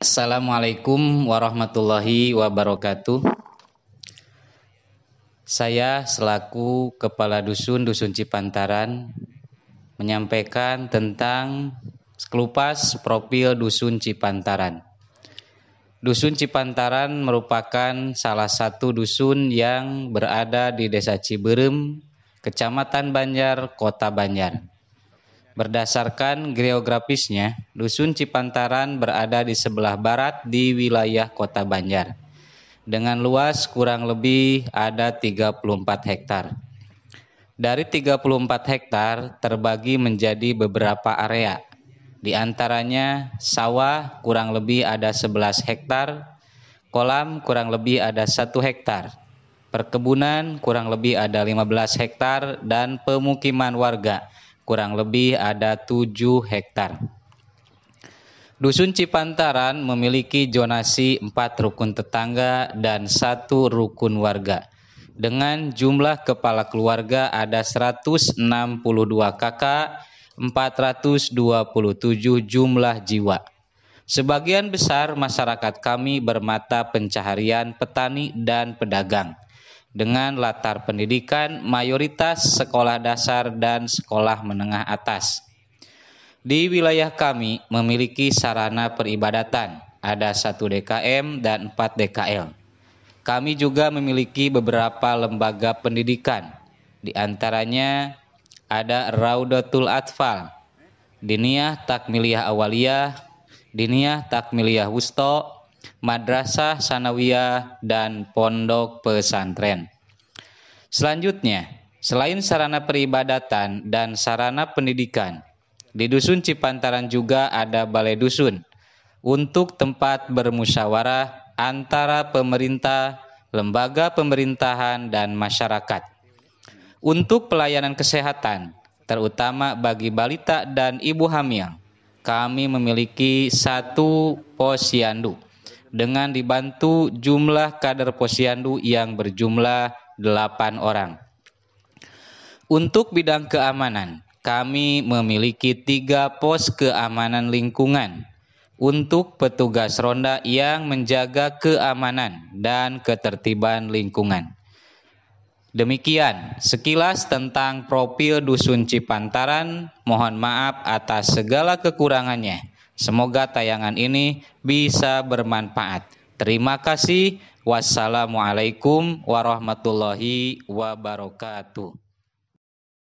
Assalamualaikum warahmatullahi wabarakatuh. Saya selaku Kepala Dusun Dusun Cipantaran menyampaikan tentang sekelupas profil Dusun Cipantaran. Dusun Cipantaran merupakan salah satu dusun yang berada di Desa Ciberem, Kecamatan Banjar, Kota Banjar. Berdasarkan geografisnya, Dusun Cipantaran berada di sebelah barat di wilayah Kota Banjar. Dengan luas kurang lebih ada 34 hektar. Dari 34 hektar terbagi menjadi beberapa area. Di antaranya sawah kurang lebih ada 11 hektar, kolam kurang lebih ada 1 hektar, perkebunan kurang lebih ada 15 hektar dan pemukiman warga kurang lebih ada 7 hektar. Dusun Cipantaran memiliki jonasi 4 rukun tetangga dan satu rukun warga. Dengan jumlah kepala keluarga ada 162 kakak, 427 jumlah jiwa. Sebagian besar masyarakat kami bermata pencaharian petani dan pedagang dengan latar pendidikan mayoritas sekolah dasar dan sekolah menengah atas. Di wilayah kami memiliki sarana peribadatan, ada satu DKM dan empat DKL. Kami juga memiliki beberapa lembaga pendidikan, di antaranya ada Raudatul Atfal, Diniyah Takmiliyah Awaliyah, Diniyah Takmiliyah Wusto, madrasah sanawiyah, dan pondok pesantren. Selanjutnya, selain sarana peribadatan dan sarana pendidikan, di Dusun Cipantaran juga ada Balai Dusun untuk tempat bermusyawarah antara pemerintah, lembaga pemerintahan, dan masyarakat. Untuk pelayanan kesehatan, terutama bagi balita dan ibu hamil, kami memiliki satu posyandu dengan dibantu jumlah kader posyandu yang berjumlah 8 orang. Untuk bidang keamanan, kami memiliki tiga pos keamanan lingkungan untuk petugas ronda yang menjaga keamanan dan ketertiban lingkungan. Demikian sekilas tentang profil Dusun Cipantaran. Mohon maaf atas segala kekurangannya. Semoga tayangan ini bisa bermanfaat. Terima kasih. Wassalamualaikum warahmatullahi wabarakatuh.